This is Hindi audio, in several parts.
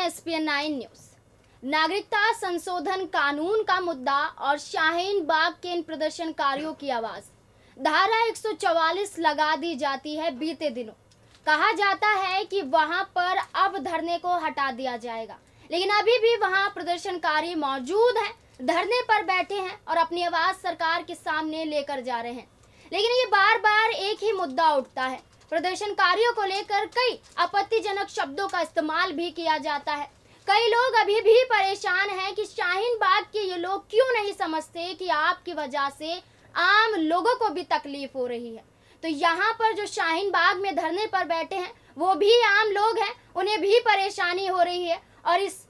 हैं एस पी नाइन न्यूज नागरिकता संशोधन कानून का मुद्दा और शाहीन बाग के इन प्रदर्शनकारियों की आवाज धारा 144 लगा दी जाती है बीते दिनों कहा जाता है कि वहां पर अब धरने को हटा दिया जाएगा लेकिन अभी भी वहां प्रदर्शनकारी मौजूद हैं धरने पर बैठे हैं और अपनी आवाज सरकार के सामने लेकर जा रहे हैं लेकिन ये बार बार एक ही मुद्दा उठता है प्रदर्शनकारियों को लेकर कई आपत्तिजनक शब्दों का इस्तेमाल भी किया जाता है कई लोग अभी भी परेशान हैं कि शाहीन बाग के ये लोग क्यों नहीं समझते कि आपकी वजह से आम लोगों को भी तकलीफ हो रही है तो यहाँ पर जो शाहीन बाग में धरने पर बैठे हैं वो भी आम लोग हैं उन्हें भी परेशानी हो रही है और इस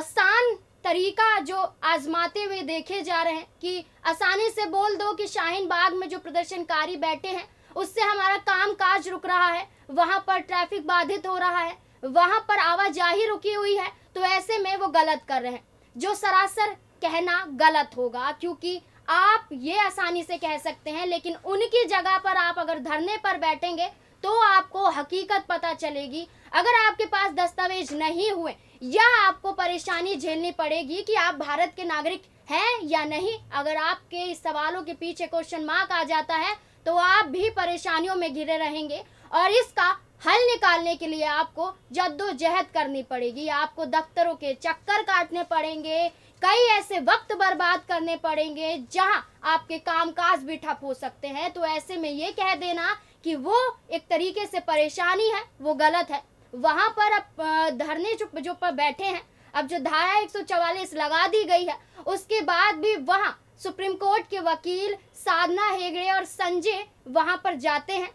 आसान तरीका जो आजमाते हुए देखे जा रहे हैं कि आसानी से बोल दो कि शाहीन बाग में जो प्रदर्शनकारी बैठे हैं उससे हमारा काम काज रुक रहा है वहाँ पर ट्रैफिक बाधित हो रहा है वहाँ पर आवाजाही रुकी हुई है तो ऐसे में वो गलत कर रहे हैं जो सरासर कहना गलत होगा क्योंकि आप ये आसानी से कह सकते हैं लेकिन उनकी जगह पर आप अगर धरने पर बैठेंगे तो आपको हकीकत पता चलेगी अगर आपके पास दस्तावेज नहीं हुए या आपको परेशानी झेलनी पड़ेगी कि आप भारत के नागरिक हैं या नहीं अगर आपके इस सवालों के पीछे क्वेश्चन मार्क आ जाता है तो आप भी परेशानियों में घिरे रहेंगे और इसका हल निकालने के लिए आपको जद्दोजहद करनी पड़ेगी आपको दफ्तरों के चक्कर काटने पड़ेंगे कई ऐसे वक्त बर्बाद करने पड़ेंगे जहां आपके कामकाज भी ठप हो सकते हैं तो ऐसे में ये कह देना कि वो एक तरीके से परेशानी है वो गलत है वहां पर अब धरने जो जो पर बैठे हैं अब जो धारा 144 लगा दी गई है उसके बाद भी वहां सुप्रीम कोर्ट के वकील साधना हेगड़े और संजय वहां पर जाते हैं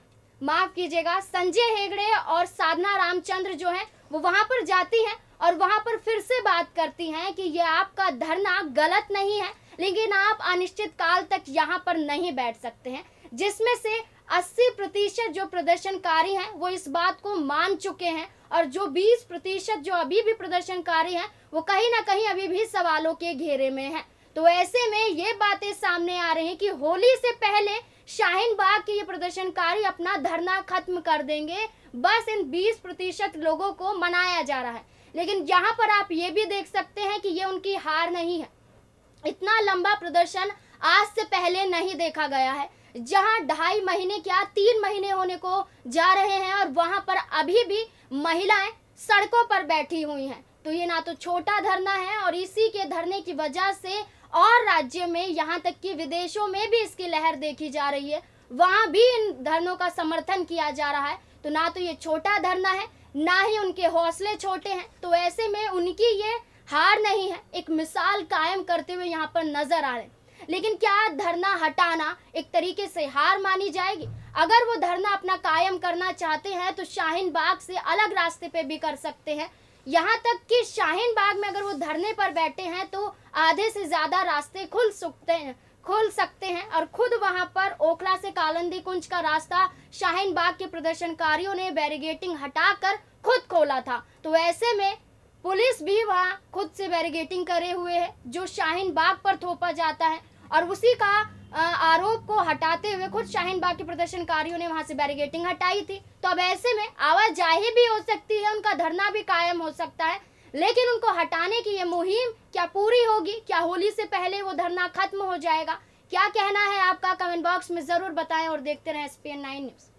माफ कीजिएगा संजय हेगड़े और साधना रामचंद्र जो हैं वो वहां पर जाती हैं और वहां पर फिर से बात करती हैं कि ये आपका धरना गलत नहीं है लेकिन आप अनिश्चित काल तक यहाँ पर नहीं बैठ सकते हैं जिसमें से 80 प्रतिशत जो प्रदर्शनकारी हैं वो इस बात को मान चुके हैं और जो 20 प्रतिशत जो अभी भी प्रदर्शनकारी हैं वो कहीं ना कहीं अभी भी सवालों के घेरे में हैं तो ऐसे में ये बातें सामने आ रही हैं कि होली से पहले शाहीन बाग के ये प्रदर्शनकारी अपना धरना खत्म कर देंगे बस इन 20 प्रतिशत लोगों को मनाया जा रहा है लेकिन यहाँ पर आप ये भी देख सकते हैं कि ये उनकी हार नहीं है इतना लंबा प्रदर्शन आज से पहले नहीं देखा गया है जहाँ ढाई महीने क्या तीन महीने होने को जा रहे हैं और वहां पर अभी भी महिलाएं सड़कों पर बैठी हुई हैं तो ये ना तो छोटा धरना है और इसी के धरने की वजह से और राज्य में यहाँ तक कि विदेशों में भी इसकी लहर देखी जा रही है वहाँ भी इन धरनों का समर्थन किया जा रहा है तो ना तो ये छोटा धरना है ना ही उनके हौसले छोटे हैं तो ऐसे में उनकी ये हार नहीं है एक मिसाल कायम करते हुए यहाँ पर नजर आ रहे हैं लेकिन क्या धरना हटाना एक तरीके से हार मानी जाएगी अगर वो धरना अपना कायम करना चाहते हैं तो शाहीन बाग से अलग रास्ते पे भी कर सकते हैं यहाँ तक कि शाहीन बाग में अगर वो धरने पर बैठे हैं तो आधे से ज़्यादा रास्ते खुल सकते हैं खोल सकते हैं और खुद वहां पर ओखला से कालंदी कुंज का रास्ता शाहीन बाग के प्रदर्शनकारियों ने बैरिगेटिंग हटाकर खुद खोला था तो ऐसे में पुलिस भी वहां खुद से बैरिगेटिंग करे हुए है जो शाहीन बाग पर थोपा जाता है और उसी का आरोप को हटाते हुए खुद शाहीन बाग के प्रदर्शनकारियों ने वहां से बैरिगेटिंग हटाई थी तो अब ऐसे में आवाजाही भी हो सकती है उनका धरना भी कायम हो सकता है लेकिन उनको हटाने की ये मुहिम क्या पूरी होगी क्या होली से पहले वो धरना खत्म हो जाएगा क्या कहना है आपका कमेंट बॉक्स में जरूर बताएं और देखते रहें एस पी न्यूज